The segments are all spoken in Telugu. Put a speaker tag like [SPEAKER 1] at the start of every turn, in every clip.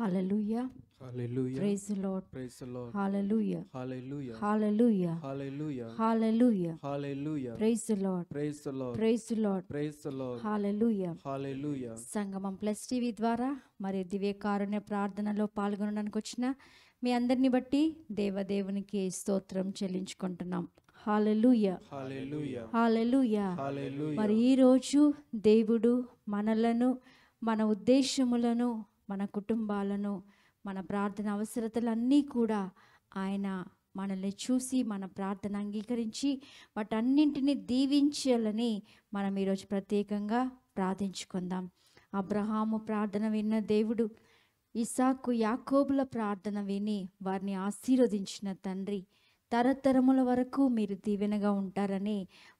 [SPEAKER 1] హల్లెలూయా
[SPEAKER 2] సంగమం ప్లస్ టీవీ ద్వారా మరి దివ్య కారుణ్య ప్రార్థనలో పాల్గొనడానికి వచ్చిన మీ అందరిని బట్టి దేవదేవునికి స్తోత్రం చెల్లించుకుంటున్నాం హాలెలుయ
[SPEAKER 3] హాలెలుయ మరి
[SPEAKER 2] ఈరోజు దేవుడు మనలను మన ఉద్దేశములను మన కుటుంబాలను మన ప్రార్థన అవసరతలన్నీ కూడా ఆయన మనల్ని చూసి మన ప్రార్థన అంగీకరించి వాటన్నింటినీ దీవించాలని మనం ఈరోజు ప్రత్యేకంగా ప్రార్థించుకుందాం అబ్రహాము ప్రార్థన విన్న దేవుడు ఇసాకు యాకోబుల ప్రార్థన విని వారిని ఆశీర్వదించిన తండ్రి తరతరముల వరకు మీరు దీవెనగా ఉంటారని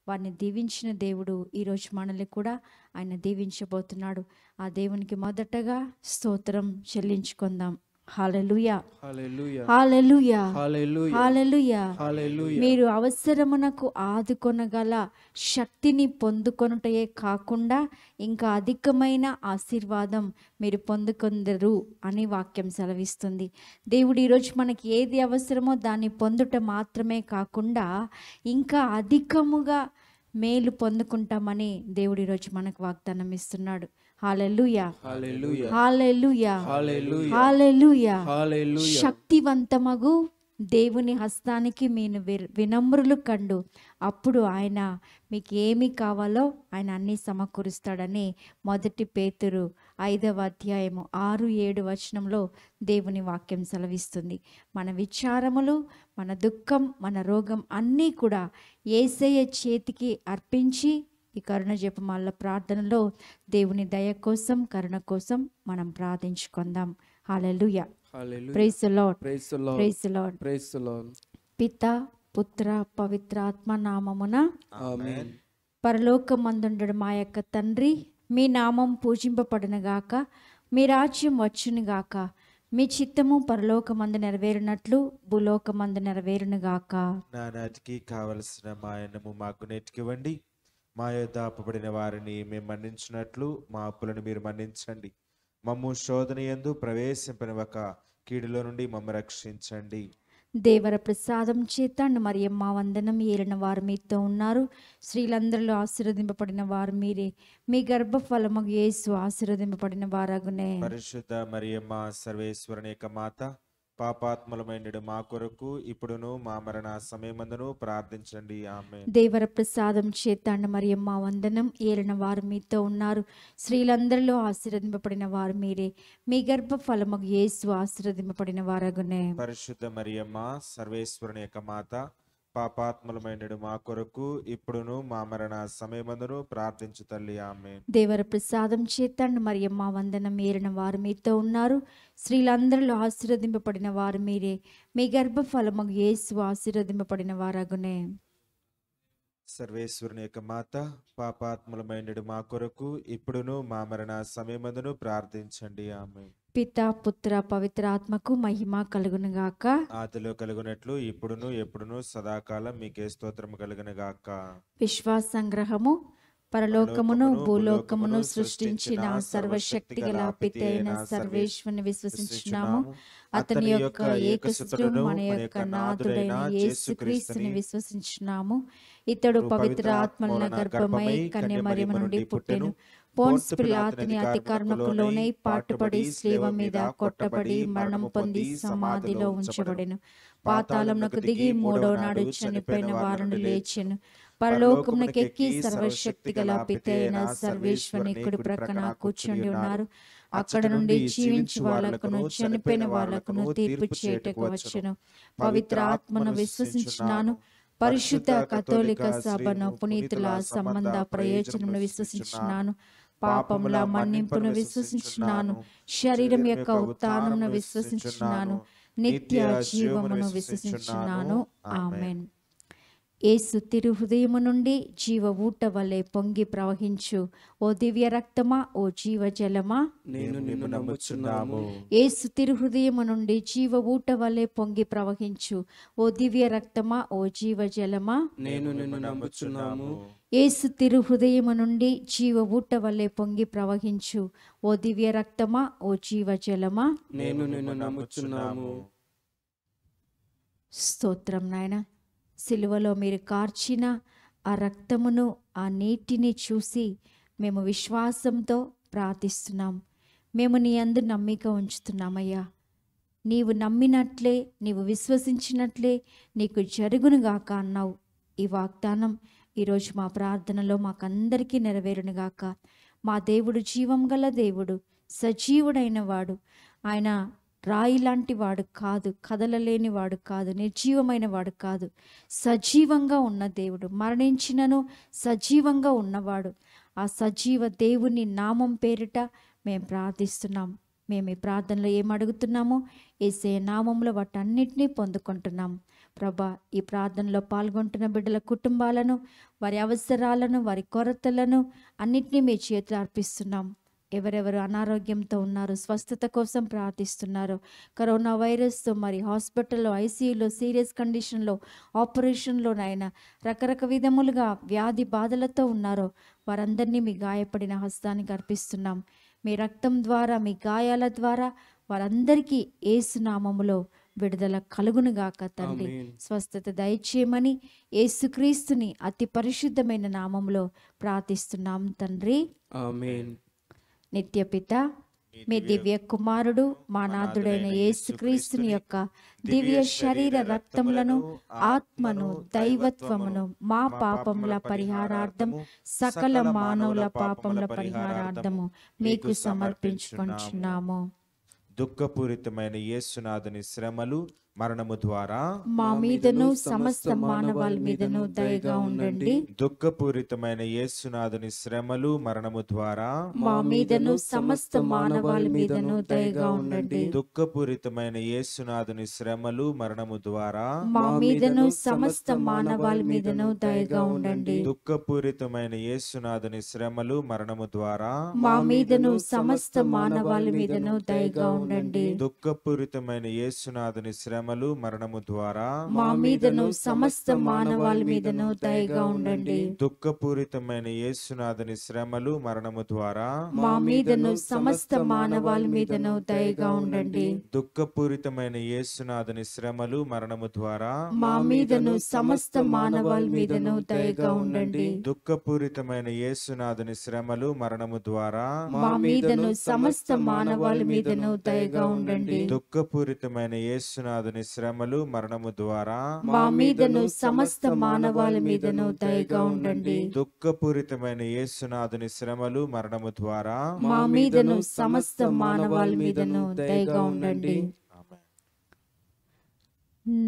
[SPEAKER 2] వారిని దీవించిన దేవుడు ఈరోజు మనల్ని కూడా ఆయన దీవించబోతున్నాడు ఆ దేవునికి మొదటగా స్తోత్రం చెల్లించుకుందాం మీరు అవసరమునకు ఆదుకొనగల శక్తిని పొందుకొనుటయే కాకుండా ఇంకా అధికమైన ఆశీర్వాదం మీరు పొందుకొందరు అని వాక్యం సెలవిస్తుంది దేవుడు ఈరోజు మనకి ఏది అవసరమో దాన్ని పొందుట మాత్రమే కాకుండా ఇంకా అధికముగా మేలు పొందుకుంటామని దేవుడు ఈరోజు మనకు వాగ్దానం ఇస్తున్నాడు శక్తివంతమగు దేవుని హస్తానికి మీను వినమ్రులు కండు అప్పుడు ఆయన మీకు ఏమి కావాలో ఆయన అన్నీ సమకూరుస్తాడని మొదటి పేతురు ఐదవ అధ్యాయము ఆరు ఏడు వచనంలో దేవుని వాక్యం సెలవిస్తుంది మన విచారములు మన దుఃఖం మన రోగం అన్నీ కూడా ఏసయ చేతికి అర్పించి ఈ కరుణ జపమాల ప్రార్థనలో దేవుని దయ కోసం కరుణ కోసం మనం ప్రార్థించుకుందాం హాలెలుయ పిత పుత్ర పవిత్రాత్మ నామమున పరలోకమందుండడు మా యొక్క తండ్రి మీ నామం గాక మీ రాజ్యం గాక మీ చిత్తము పరలోక నెరవేరునట్లు నెరవేరినట్లు నెరవేరునుగాక
[SPEAKER 3] నా నాటికి కావలసిన మాయనము మాకు నెట్టుకివ్వండి మా యొక్క అప్పబడిన వారిని మేము మన్నించినట్లు మా అప్పులను మీరు మన్నించండి మమ్ము శోధన ఎందు ఒక కీడులో నుండి మమ్మ రక్షించండి
[SPEAKER 2] దేవర ప్రసాదం చేత మరియు మా వందనం ఏలిన వారు మీతో ఉన్నారు స్త్రీలందరిలో ఆశీర్వదింపబడిన వారు మీరే మీ గర్భ ఫలము యేసు ఆశీర్వదింపబడిన వారగునే
[SPEAKER 3] పరిశుద్ధ మరియమ్మ సర్వేశ్వరుని యొక్క మాత పాపాత్మలమైనడు మా కొరకు ఇప్పుడును మా మరణ సమయమందును ప్రార్థించండి ఆమె దేవర
[SPEAKER 2] ప్రసాదం చేతాన్న మరి మా వందనం ఏలిన వారు మీతో ఉన్నారు స్త్రీలందరిలో ఆశీర్వదింపబడిన వారు మీరే మీ గర్భ ఫలము ఏసు ఆశీర్వదింపబడిన వారగునే
[SPEAKER 3] పరిశుద్ధ మరియమ్మ సర్వేశ్వరుని యొక్క మాత పాపాత్ములమైనడు మా కొరకు ఇప్పుడును మా మరణ సమయమందును ప్రార్థించు తల్లి ఆమె దేవర
[SPEAKER 2] ప్రసాదం చేతండి మరి అమ్మ వందన ఏరిన వారు మీతో ఉన్నారు స్త్రీలందరిలో ఆశీర్వదింపబడిన వారు మీరే మీ గర్భ గర్భఫలము యేసు ఆశీర్వదింపబడిన వారగునే
[SPEAKER 3] సర్వేశ్వరుని యొక్క మాత పాపాత్ములమైనడు మా కొరకు ఇప్పుడును మా మరణ సమయమందును ప్రార్థించండి ఆమె
[SPEAKER 2] పిత పుత్ర పవిత్ర ఆత్మకు మహిమ కలుగునుగాక
[SPEAKER 3] ఆదిలో కలుగునట్లు ఇప్పుడును ఎప్పుడును సదాకాలం మీకే స్తోత్రం కలుగునుగాక
[SPEAKER 2] విశ్వాస సంగ్రహము పరలోకమును భూలోకమును సృష్టించిన సర్వశక్తి గల పితైన సర్వేశ్వరుని విశ్వసించున్నాము అతని యొక్క ఏక మన యొక్క నాథుడైన యేసుక్రీస్తుని విశ్వసించున్నాము ఇతడు పవిత్ర ఆత్మల గర్భమై కన్య నుండి పుట్టెను పోన్స్ పిలాతుని అతి కర్మకులోనే పాటుపడి శ్రీవ మీద కొట్టబడి మరణం పొంది సమాధిలో ఉంచబడిను పాతాళమునకు దిగి మూడో నాడు చనిపోయిన వారును లేచెను ఎక్కి సర్వశక్తి గల పితైన సర్వేశ్వరుని కుడి ప్రక్కన కూర్చుండి ఉన్నారు అక్కడ నుండి జీవించి వాళ్ళకును చనిపోయిన వాళ్ళకును తీర్పు చేయటకు వచ్చను
[SPEAKER 1] పవిత్ర ఆత్మను విశ్వసించినాను
[SPEAKER 2] పరిశుద్ధ కథోలిక సభను పునీతుల సంబంధ ప్రయోజనమును విశ్వసించినాను పాపముల మన్నింపును విశ్వసించున్నాను శరీరం యొక్క ఉత్థానమును విశ్వసించున్నాను నిత్య జీవమును విశ్వసించున్నాను ఆమెన్ ఏసు తిరు హృదయము నుండి జీవ ఊట వలె పొంగి ప్రవహించు ఓ దివ్య రక్తమా ఓ జీవ జలమా
[SPEAKER 3] నేను నిన్ను నమ్ముచున్నాము
[SPEAKER 2] ఏసు తిరు హృదయము నుండి జీవ ఊట వలె పొంగి ప్రవహించు ఓ దివ్య రక్తమా ఓ జీవ జలమా
[SPEAKER 3] నేను నిన్ను నమ్ముచున్నాము
[SPEAKER 2] ఏసు తిరు హృదయము నుండి జీవ ఊట వలె పొంగి ప్రవహించు ఓ దివ్య రక్తమా ఓ జీవ జలమా నేను
[SPEAKER 1] నిన్ను నమ్ముచున్నాము
[SPEAKER 2] స్తోత్రం నాయనా సిలువలో మీరు కార్చిన ఆ రక్తమును ఆ నీటిని చూసి మేము విశ్వాసంతో ప్రార్థిస్తున్నాం మేము నీ అందు నమ్మిక ఉంచుతున్నామయ్యా నీవు నమ్మినట్లే నీవు విశ్వసించినట్లే నీకు జరుగునుగాక అన్నావు ఈ వాగ్దానం ఈరోజు మా ప్రార్థనలో మాకందరికీ నెరవేరునుగాక మా దేవుడు జీవం గల దేవుడు సజీవుడైన వాడు ఆయన రాయి లాంటి వాడు కాదు కదలలేని వాడు కాదు నిర్జీవమైన వాడు కాదు సజీవంగా ఉన్న దేవుడు మరణించినను సజీవంగా ఉన్నవాడు ఆ సజీవ దేవుని నామం పేరిట మేము ప్రార్థిస్తున్నాం మేము ఈ ప్రార్థనలో ఏమడుగుతున్నామో ఏసే నామంలో వాటన్నిటినీ పొందుకుంటున్నాం ప్రభా ఈ ప్రార్థనలో పాల్గొంటున్న బిడ్డల కుటుంబాలను వారి అవసరాలను వారి కొరతలను అన్నిటినీ మీ చేతులు అర్పిస్తున్నాం ఎవరెవరు అనారోగ్యంతో ఉన్నారు స్వస్థత కోసం ప్రార్థిస్తున్నారు కరోనా వైరస్తో మరి హాస్పిటల్లో ఐసీయూలో సీరియస్ కండిషన్లో ఆపరేషన్లో నాయన రకరక విధములుగా వ్యాధి బాధలతో ఉన్నారో వారందరినీ మీ గాయపడిన హస్తానికి అర్పిస్తున్నాం మీ రక్తం ద్వారా మీ గాయాల ద్వారా వారందరికీ ఏసునామములో విడుదల కలుగునుగాక తండ్రి స్వస్థత దయచేయమని ఏసుక్రీస్తుని అతి పరిశుద్ధమైన నామంలో ప్రార్థిస్తున్నాం తండ్రి నిత్యపిత మీ దివ్య కుమారుడు మా నాథుడైన యేసుక్రీస్తుని యొక్క దివ్య శరీర రక్తములను ఆత్మను దైవత్వమును మా పాపముల పరిహారార్థం సకల మానవుల పాపముల పరిహారార్థము మీకు సమర్పించుకుంటున్నాము
[SPEAKER 3] దుఃఖపూరితమైన యేసునాథుని శ్రమలు మరణము ద్వారా
[SPEAKER 2] మా మీదను సమస్త మానవాల మీదను దయగా ఉండండి
[SPEAKER 3] దుఃఖపూరితమైన యేసునాథుని శ్రమలు మరణము ద్వారా
[SPEAKER 2] మా మీదను సమస్త మానవాల మీదను దయగా ఉండండి
[SPEAKER 3] దుఃఖపూరితమైన యేసునాథుని శ్రమలు మరణము ద్వారా మా మీదను సమస్త
[SPEAKER 2] మానవాల మీదను దయగా ఉండండి
[SPEAKER 3] దుఃఖపూరితమైన యేసునాథుని శ్రమలు మరణము ద్వారా
[SPEAKER 2] మా మీదను సమస్త మానవాల మీదను దయగా ఉండండి
[SPEAKER 3] దుఃఖపూరితమైన యేసునాథుని శ్రమ శ్రమలు మరణము ద్వారా మా మీదను
[SPEAKER 2] సమస్త మానవాళి మీదను దయగా ఉండండి
[SPEAKER 3] దుఃఖపూరితమైన యేసునాథని శ్రమలు మరణము ద్వారా మా మీదను
[SPEAKER 2] సమస్త మానవాళి మీదను దయగా ఉండండి
[SPEAKER 3] దుఃఖపూరితమైన యేసునాథని శ్రమలు మరణము ద్వారా మా మీదను
[SPEAKER 2] సమస్త మానవాళి మీదను దయగా ఉండండి
[SPEAKER 3] దుఃఖపూరితమైన యేసునాథని శ్రమలు మరణము ద్వారా మా మీదను సమస్త
[SPEAKER 2] మానవాళి మీదను దయగా ఉండండి
[SPEAKER 3] దుఃఖపూరితమైన యేసునాథుని అతని శ్రమలు మరణము ద్వారా మా మీదను
[SPEAKER 2] సమస్త మానవాల మీదను దయగా ఉండండి
[SPEAKER 3] దుఃఖపూరితమైన యేసునాథుని శ్రమలు మరణము ద్వారా మా మీదను
[SPEAKER 1] సమస్త మానవాల మీదను దయగా ఉండండి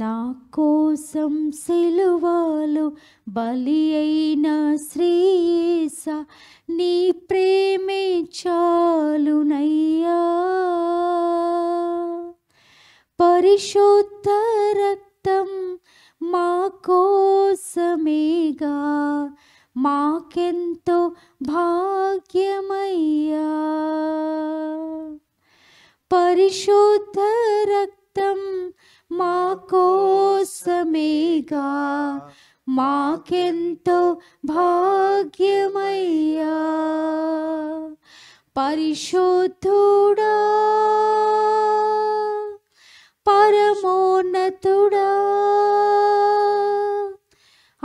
[SPEAKER 1] నా కోసం సెలువాలు బలి అయిన శ్రీస నీ ప్రేమే చాలునయ్యా परिशुद्ध रक्तं मा माकेतो भाग्यमय परिशुद्ध रक्तं मा किन्तु भाग्यमय्या परिशोद्धड परमोन्नतुड़ा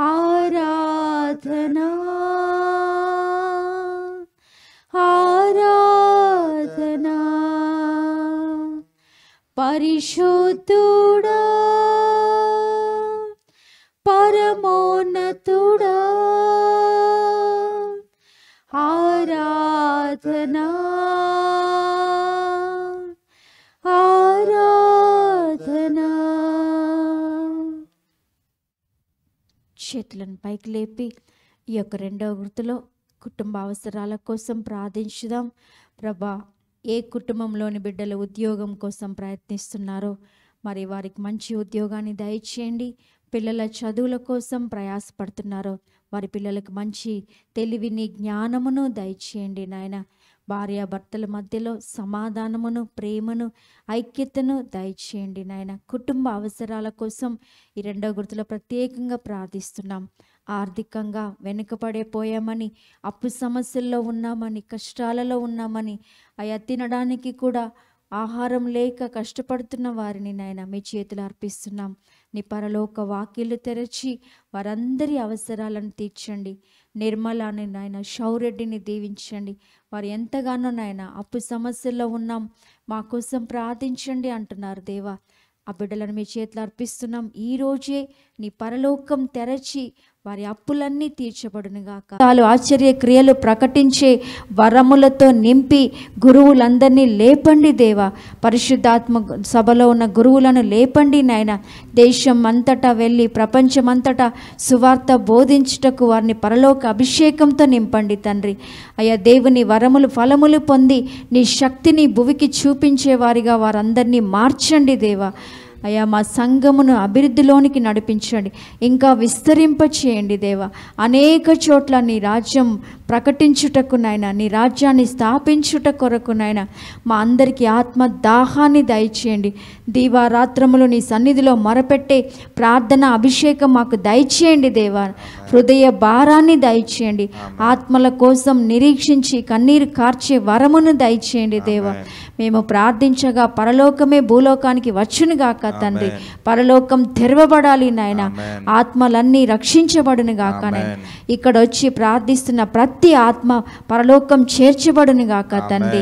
[SPEAKER 1] आराधना आराधना परिशुद्धुड़ा परमोन्नतुड़ा आराधना
[SPEAKER 2] చేతులను పైకి లేపి ఈ యొక్క రెండవ వృత్తిలో కుటుంబ అవసరాల కోసం ప్రార్థించుదాం ప్రభా ఏ కుటుంబంలోని బిడ్డలు ఉద్యోగం కోసం ప్రయత్నిస్తున్నారో మరి వారికి మంచి ఉద్యోగాన్ని దయచేయండి పిల్లల చదువుల కోసం ప్రయాసపడుతున్నారో వారి పిల్లలకు మంచి తెలివిని జ్ఞానమును దయచేయండి నాయన భార్యాభర్తల మధ్యలో సమాధానమును ప్రేమను ఐక్యతను దయచేయండి నాయన కుటుంబ అవసరాల కోసం ఈ రెండో గుర్తులో ప్రత్యేకంగా ప్రార్థిస్తున్నాం ఆర్థికంగా వెనుకపడే పోయామని అప్పు సమస్యల్లో ఉన్నామని కష్టాలలో ఉన్నామని అయా తినడానికి కూడా ఆహారం లేక కష్టపడుతున్న వారిని నాయన మీ చేతులు అర్పిస్తున్నాం నీ పరలోక వాక్యలు తెరచి వారందరి అవసరాలను తీర్చండి నిర్మలాని నాయన శౌరెడ్డిని దీవించండి వారు ఎంతగానో నాయన అప్పు సమస్యల్లో ఉన్నాం మా కోసం ప్రార్థించండి అంటున్నారు దేవా ఆ బిడ్డలను మీ చేతులు అర్పిస్తున్నాం ఈరోజే నీ పరలోకం తెరచి వారి అప్పులన్నీ తీర్చబడునుగాక చాలు ఆశ్చర్య క్రియలు ప్రకటించే వరములతో నింపి గురువులందరినీ లేపండి దేవా పరిశుద్ధాత్మ సభలో ఉన్న గురువులను లేపండి నాయన దేశం అంతటా వెళ్ళి ప్రపంచమంతటా సువార్త బోధించుటకు వారిని పరలోక అభిషేకంతో నింపండి తండ్రి అయ్యా దేవుని వరములు ఫలములు పొంది నీ శక్తిని భువికి చూపించేవారిగా వారందరినీ మార్చండి దేవా అయ్యా మా సంఘమును అభివృద్ధిలోనికి నడిపించండి ఇంకా విస్తరింపచేయండి దేవ అనేక చోట్ల నీ రాజ్యం ప్రకటించుటకునైనా నీ రాజ్యాన్ని స్థాపించుట కొరకునైనా మా అందరికీ ఆత్మ దాహాన్ని దయచేయండి దీవారాత్రములు నీ సన్నిధిలో మొరపెట్టే ప్రార్థన అభిషేకం మాకు దయచేయండి దేవా హృదయ భారాన్ని దయచేయండి ఆత్మల కోసం నిరీక్షించి కన్నీరు కార్చే వరమును దయచేయండి దేవ మేము ప్రార్థించగా పరలోకమే భూలోకానికి గాక తండ్రి పరలోకం తెరవబడాలి నాయన ఆత్మలన్నీ రక్షించబడును గాక ఇక్కడ వచ్చి ప్రార్థిస్తున్న ప్రతి ఆత్మ పరలోకం చేర్చబడును గాక తండ్రి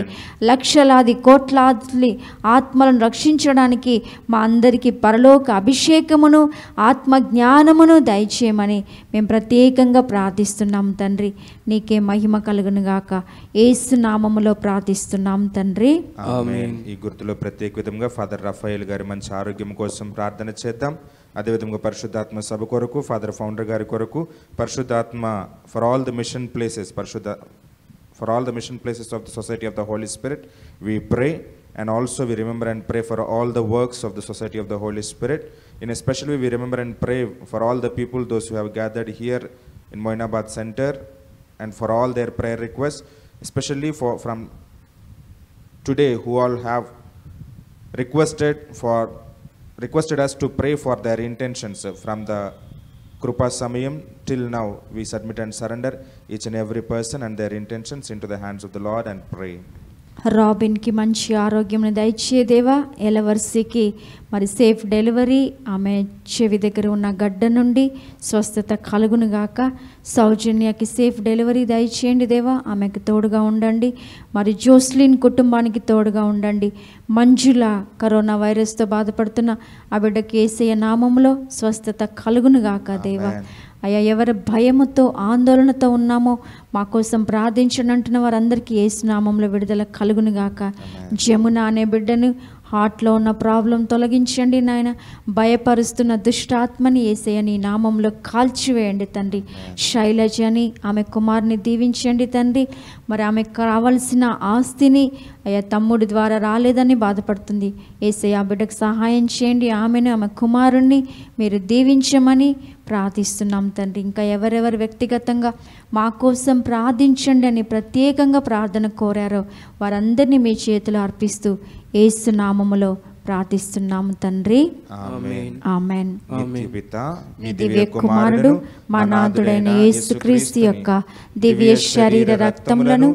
[SPEAKER 2] లక్షలాది కోట్లాది ఆత్మలను రక్షించడానికి మా అందరికీ పరలోక అభిషేకమును ఆత్మ జ్ఞానమును దయచేయమని మేము ప్రత్యేకంగా ప్రార్థిస్తున్నాం తండ్రి నీకే మహిమ కలుగును గాక ఏసు నామములో ప్రార్థిస్తున్నాం తండ్రి
[SPEAKER 3] ఈ గుర్తులో ప్రత్యేక విధంగా ఫాదర్ రఫాయల్ గారి మంచి ఆరోగ్యం కోసం ప్రార్థన చేద్దాం అదేవిధంగా పరిశుద్ధాత్మ సభ కొరకు ఫాదర్ ఫౌండర్ గారి కొరకు పరిశుద్ధాత్మ for all the mission places పరిశుద్ధ for all the mission places of the society of the Holy Spirit we pray And also we remember and pray for all the works of the Society of the Holy Spirit. In especially we remember and pray for all the people, those who have gathered here in Moinabad Center and for all their prayer requests, especially for from today who all have requested for requested us to pray for their intentions from the Krupa Samayam till now we submit and surrender each and every person and their intentions into the hands of the Lord and pray.
[SPEAKER 2] రాబిన్కి మంచి ఆరోగ్యం దయచేదేవా ఎలవర్సీకి మరి సేఫ్ డెలివరీ ఆమె చెవి దగ్గర ఉన్న గడ్డ నుండి స్వస్థత కలుగునుగాక సౌజన్యకి సేఫ్ డెలివరీ దయచేయండి దేవా ఆమెకు తోడుగా ఉండండి మరి జోస్లిన్ కుటుంబానికి తోడుగా ఉండండి మంజుల కరోనా వైరస్తో బాధపడుతున్న ఆ బిడ్డ ఏసయ్య నామంలో స్వస్థత కలుగునుగాక దేవా అయ్యా ఎవరి భయముతో ఆందోళనతో ఉన్నామో మా కోసం ప్రార్థించండి అంటున్న వారందరికీ ఏసునామంలో విడుదల కలుగును గాక జమున అనే బిడ్డను హార్ట్లో ఉన్న ప్రాబ్లం తొలగించండి నాయన భయపరుస్తున్న దుష్టాత్మని ఏసేయని నామంలో కాల్చివేయండి తండ్రి శైలజ అని ఆమె కుమారుని దీవించండి తండ్రి మరి ఆమెకు కావలసిన ఆస్తిని అయ్యా తమ్ముడి ద్వారా రాలేదని బాధపడుతుంది ఏసే ఆ బిడ్డకు సహాయం చేయండి ఆమెను ఆమె కుమారుణ్ణి మీరు దీవించమని ప్రార్థిస్తున్నాం తండ్రి ఇంకా ఎవరెవరు వ్యక్తిగతంగా మా కోసం ప్రార్థించండి అని ప్రత్యేకంగా ప్రార్థన కోరారో వారందరినీ మీ చేతిలో అర్పిస్తూ ఏసునామములో ప్రార్థిస్తున్నాము తండ్రి దివ్య కుమారుడు మా నాథుడైన యేసుక్రీస్తు యొక్క దివ్య శరీర రక్తములను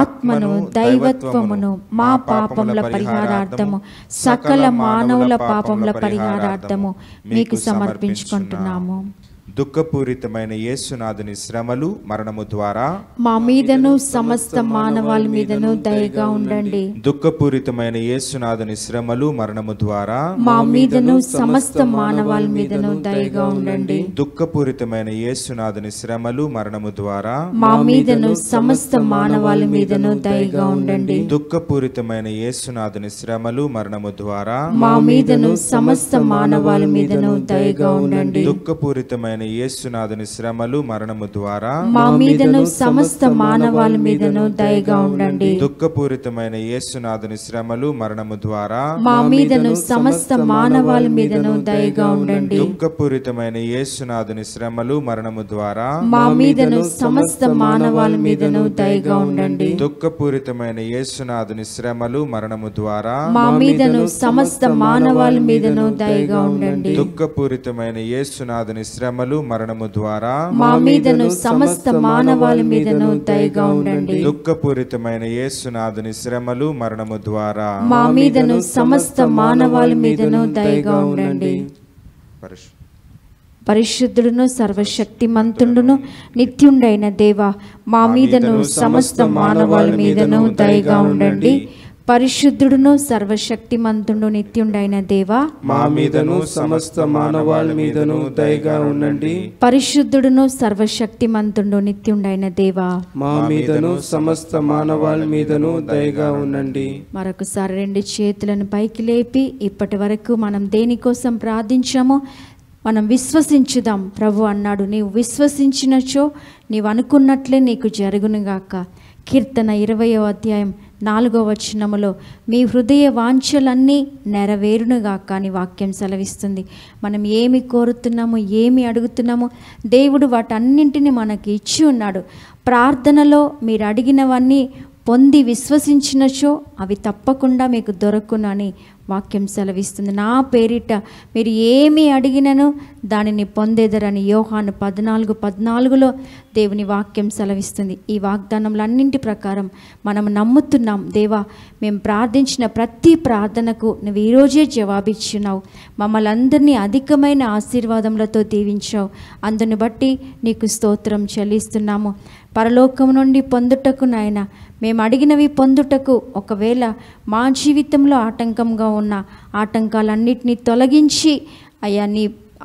[SPEAKER 2] ఆత్మను దైవత్వమును మా పాపముల పరిహారార్థము సకల మానవుల పాపముల పరిహారార్థము మీకు సమర్పించుకుంటున్నాము
[SPEAKER 3] దుఃఖపూరితమైన యేసునాథుని శ్రమలు మరణము ద్వారా
[SPEAKER 2] మా మీదను సమస్త మానవాల మీదను దయగా ఉండండి
[SPEAKER 3] దుఃఖపూరితమైన యేసునాథుని శ్రమలు మరణము ద్వారా
[SPEAKER 2] మా మీదను సమస్త మానవాల మీదను దయగా ఉండండి
[SPEAKER 3] దుఃఖపూరితమైన యేసునాథుని శ్రమలు మరణము ద్వారా మా మీదను
[SPEAKER 2] సమస్త మానవాల మీదను దయగా ఉండండి
[SPEAKER 3] దుఃఖపూరితమైన యేసునాథుని శ్రమలు మరణము ద్వారా మా మీదను
[SPEAKER 2] సమస్త మానవాల మీదను దయగా ఉండండి
[SPEAKER 3] దుఃఖపూరితమైన ప్రభువైన యేసునాథుని శ్రమలు మరణము ద్వారా మా మీదను సమస్త
[SPEAKER 2] మానవాల మీదను దయగా ఉండండి
[SPEAKER 3] దుఃఖపూరితమైన యేసునాథుని శ్రమలు మరణము ద్వారా మా మీదను సమస్త
[SPEAKER 2] మానవాల మీదను దయగా ఉండండి
[SPEAKER 3] దుఃఖపూరితమైన యేసునాథుని శ్రమలు మరణము ద్వారా మా మీదను సమస్త మానవాల
[SPEAKER 2] మీదను దయగా ఉండండి
[SPEAKER 3] దుఃఖపూరితమైన యేసునాథుని శ్రమలు మరణము ద్వారా మా మీదను
[SPEAKER 2] సమస్త మానవాల మీదను దయగా ఉండండి
[SPEAKER 3] దుఃఖపూరితమైన యేసునాథుని శ్రమలు శ్రమలు మరణము ద్వారా
[SPEAKER 2] మా మీదను సమస్త మానవాళి మీదను దయగా ఉండండి
[SPEAKER 3] దుఃఖపూరితమైన యేసునాథుని శ్రమలు మరణము ద్వారా మా మీదను
[SPEAKER 2] సమస్త మానవాళి మీదను దయగా ఉండండి పరిశుద్ధుడును సర్వశక్తిమంతుడును నిత్యుండైన దేవ మా మీదను సమస్త మానవాళి మీదను దయగా ఉండండి పరిశుద్ధుడును సర్వశక్తిమంతుడు నిత్యుండైన దేవా
[SPEAKER 3] మా మీదను సమస్త మానవాళి మీదను దయగా ఉండండి
[SPEAKER 2] పరిశుద్ధుడును సర్వశక్తిమంతుడు నిత్యుండైన దేవా
[SPEAKER 3] మా మీదను సమస్త మానవాళి మీదను దయగా ఉండండి
[SPEAKER 2] మరొకసారి రెండు చేతులను పైకి లేపి ఇప్పటి వరకు మనం దేనికోసం ప్రార్థించామో మనం విశ్వసించుదాం ప్రభు అన్నాడు నీవు విశ్వసించినచో నీవు అనుకున్నట్లే నీకు జరుగునుగాక కీర్తన ఇరవయో అధ్యాయం నాలుగో వచనములో మీ హృదయ వాంఛలన్నీ నెరవేరునుగాక అని వాక్యం సెలవిస్తుంది మనం ఏమి కోరుతున్నాము ఏమి అడుగుతున్నాము దేవుడు వాటన్నింటిని మనకి ఇచ్చి ఉన్నాడు ప్రార్థనలో మీరు అడిగినవన్నీ పొంది విశ్వసించినచో అవి తప్పకుండా మీకు దొరకునని వాక్యం సెలవిస్తుంది నా పేరిట మీరు ఏమి అడిగినను దానిని పొందేదరని యోహాను పద్నాలుగు పద్నాలుగులో దేవుని వాక్యం సెలవిస్తుంది ఈ వాగ్దానములన్నింటి ప్రకారం మనం నమ్ముతున్నాం దేవా మేము ప్రార్థించిన ప్రతి ప్రార్థనకు నువ్వు ఈరోజే జవాబిచ్చున్నావు మమ్మల్ని అందరినీ అధికమైన ఆశీర్వాదములతో దీవించావు అందుని బట్టి నీకు స్తోత్రం చెల్లిస్తున్నాము పరలోకము నుండి పొందుటకు నాయన మేము అడిగినవి పొందుటకు ఒకవేళ మా జీవితంలో ఆటంకంగా ఉన్న ఆటంకాలన్నింటినీ తొలగించి అయ్యా నీ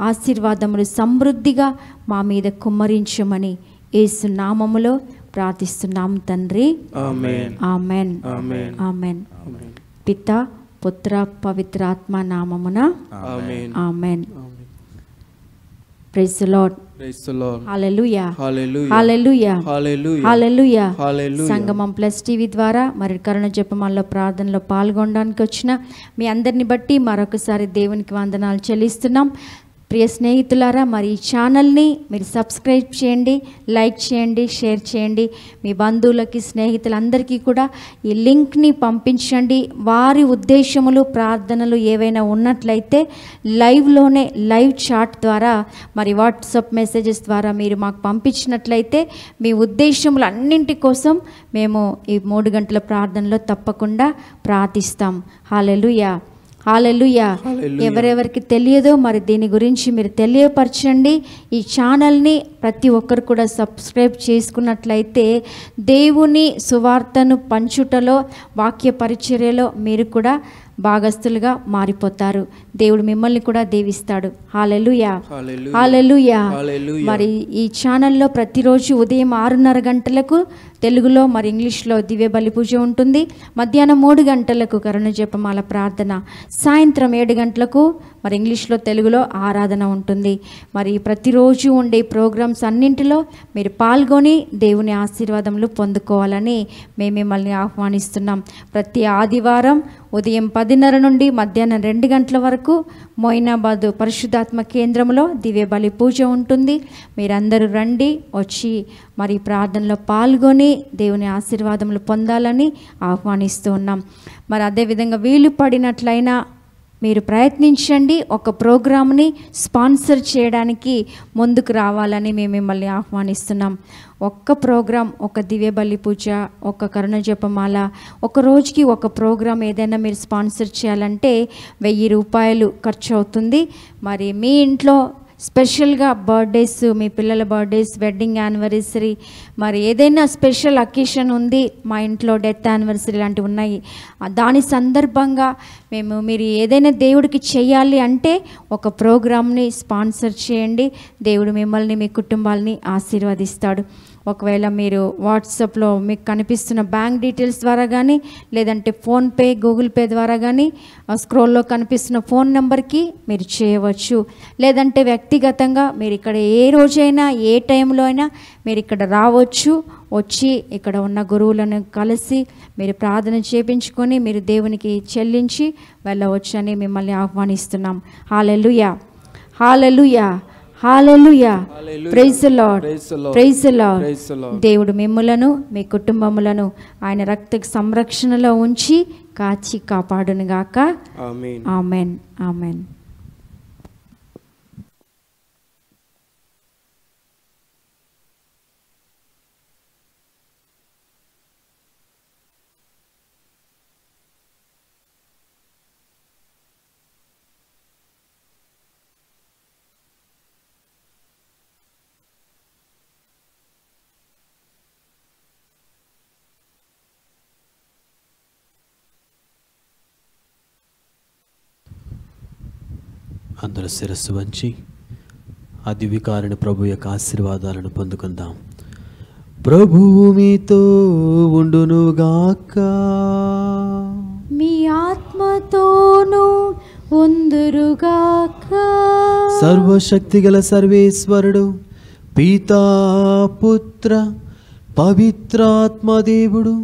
[SPEAKER 2] ఆశీర్వాదములు సమృద్ధిగా మా మీద కుమ్మరించమని ఏసు నామములో ప్రార్థిస్తున్నాం తండ్రి ఆమెన్ ఆమెన్ పిత పుత్ర పవిత్రాత్మ నామమున amen praise Lord Sangamam plus TV ద్వారా మరి కరుణ జపమాల్లో ప్రార్థనలో పాల్గొనడానికి వచ్చిన మీ అందరిని బట్టి మరొకసారి దేవునికి వందనాలు చెల్లిస్తున్నాం ప్రియ స్నేహితులారా మరి ఈ ఛానల్ని మీరు సబ్స్క్రైబ్ చేయండి లైక్ చేయండి షేర్ చేయండి మీ బంధువులకి స్నేహితులందరికీ కూడా ఈ లింక్ని పంపించండి వారి ఉద్దేశములు ప్రార్థనలు ఏవైనా ఉన్నట్లయితే లైవ్లోనే లైవ్ చాట్ ద్వారా మరి వాట్సాప్ మెసేజెస్ ద్వారా మీరు మాకు పంపించినట్లయితే మీ ఉద్దేశములు అన్నింటి కోసం మేము ఈ మూడు గంటల ప్రార్థనలో తప్పకుండా ప్రార్థిస్తాం హాలెలుయా హాలెలుయా ఎవరెవరికి తెలియదో మరి దీని గురించి మీరు తెలియపరచండి ఈ ఛానల్ని ప్రతి ఒక్కరు కూడా సబ్స్క్రైబ్ చేసుకున్నట్లయితే దేవుని సువార్తను పంచుటలో వాక్య పరిచర్యలో మీరు కూడా భాగస్తులుగా మారిపోతారు దేవుడు మిమ్మల్ని కూడా దేవిస్తాడు హాలెలుయా హాలెలుయా మరి ఈ ఛానల్లో ప్రతిరోజు ఉదయం ఆరున్నర గంటలకు తెలుగులో మరి ఇంగ్లీష్లో దివ్య బలి పూజ ఉంటుంది మధ్యాహ్నం మూడు గంటలకు కరుణ జపమాల ప్రార్థన సాయంత్రం ఏడు గంటలకు మరి ఇంగ్లీష్లో తెలుగులో ఆరాధన ఉంటుంది మరి ప్రతిరోజు ఉండే ప్రోగ్రామ్స్ అన్నింటిలో మీరు పాల్గొని దేవుని ఆశీర్వాదములు పొందుకోవాలని మేము మిమ్మల్ని ఆహ్వానిస్తున్నాం ప్రతి ఆదివారం ఉదయం పదిన్నర నుండి మధ్యాహ్నం రెండు గంటల వరకు మోయినాబాద్ పరిశుద్ధాత్మ కేంద్రంలో దివ్య బలి పూజ ఉంటుంది మీరందరూ రండి వచ్చి మరి ప్రార్థనలో పాల్గొని దేవుని ఆశీర్వాదములు పొందాలని ఆహ్వానిస్తూ ఉన్నాం మరి అదేవిధంగా వీలు పడినట్లయినా మీరు ప్రయత్నించండి ఒక ప్రోగ్రామ్ని స్పాన్సర్ చేయడానికి ముందుకు రావాలని మేము మిమ్మల్ని ఆహ్వానిస్తున్నాం ఒక్క ప్రోగ్రాం ఒక దివ్యబలి పూజ ఒక కరుణ జపమాల ఒక రోజుకి ఒక ప్రోగ్రాం ఏదైనా మీరు స్పాన్సర్ చేయాలంటే వెయ్యి రూపాయలు ఖర్చు అవుతుంది మరి మీ ఇంట్లో స్పెషల్గా బర్త్డేస్ మీ పిల్లల బర్త్డేస్ వెడ్డింగ్ యానివర్సరీ మరి ఏదైనా స్పెషల్ అకేషన్ ఉంది మా ఇంట్లో డెత్ యానివర్సరీ లాంటివి ఉన్నాయి దాని సందర్భంగా మేము మీరు ఏదైనా దేవుడికి చేయాలి అంటే ఒక ప్రోగ్రామ్ని స్పాన్సర్ చేయండి దేవుడు మిమ్మల్ని మీ కుటుంబాలని ఆశీర్వదిస్తాడు ఒకవేళ మీరు వాట్సాప్లో మీకు కనిపిస్తున్న బ్యాంక్ డీటెయిల్స్ ద్వారా కానీ లేదంటే ఫోన్పే గూగుల్ పే ద్వారా కానీ స్క్రోల్లో కనిపిస్తున్న ఫోన్ నెంబర్కి మీరు చేయవచ్చు లేదంటే వ్యక్తిగతంగా మీరు ఇక్కడ ఏ రోజైనా ఏ టైంలో అయినా మీరు ఇక్కడ రావచ్చు వచ్చి ఇక్కడ ఉన్న గురువులను కలిసి మీరు ప్రార్థన చేపించుకొని మీరు దేవునికి చెల్లించి వెళ్ళవచ్చు అని మిమ్మల్ని ఆహ్వానిస్తున్నాం హాలెలుయా హాలెలుయా దేవుడు మిమ్ములను మీ కుటుంబములను ఆయన రక్త సంరక్షణలో ఉంచి కాచి కాపాడునుగాక ఆమెన్ ఆమెన్
[SPEAKER 1] అందరు శిరస్సు వంచి ఆ దివ్యకారుని ప్రభు యొక్క ఆశీర్వాదాలను పొందుకుందాం ప్రభువు మీతో గాక మీ ఆత్మతోనూ ఉందురుగాక సర్వశక్తి గల సర్వేశ్వరుడు పితా పుత్ర పవిత్రాత్మదేవుడు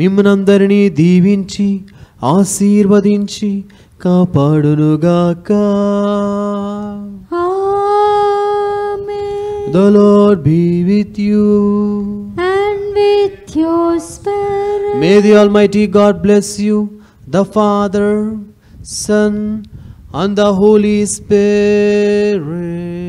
[SPEAKER 1] మిమ్మల్నందరినీ దీవించి ఆశీర్వదించి కాపాడునుగాక Amen. The Lord be with you. And with your spirit. May the Almighty God bless you, the Father, Son, and the Holy Spirit.